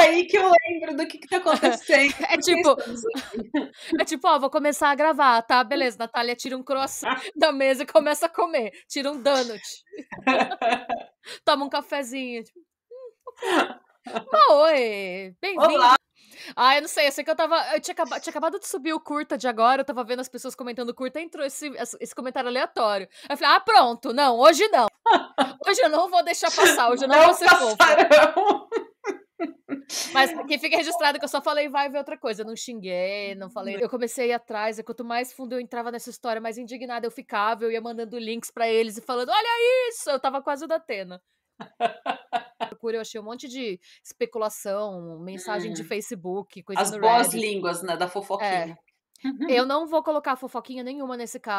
aí que eu lembro do que, que tá acontecendo. É tipo, é tipo, ó, vou começar a gravar, tá? Beleza, Natália tira um croissant da mesa e começa a comer. Tira um donut. Toma um cafezinho. Tipo, hum, oi, bem-vindo. Ah, eu não sei, eu sei que eu tava. Eu tinha, acabado, tinha acabado de subir o curta de agora, eu tava vendo as pessoas comentando curta, entrou esse, esse comentário aleatório. Aí eu falei, ah, pronto, não, hoje não. Hoje eu não vou deixar passar, hoje eu não, não vou ser passarão. fofa. Mas que fica registrado que eu só falei vai ver outra coisa. Eu não xinguei, não falei. Eu comecei atrás, e é quanto mais fundo eu entrava nessa história, mais indignada eu ficava. Eu ia mandando links para eles e falando: olha isso! Eu tava quase da Atena. Procura, eu achei um monte de especulação, mensagem hum. de Facebook, coisa As boas línguas, né? Da é. fofoquinha. É. Eu não vou colocar fofoquinha nenhuma nesse caso.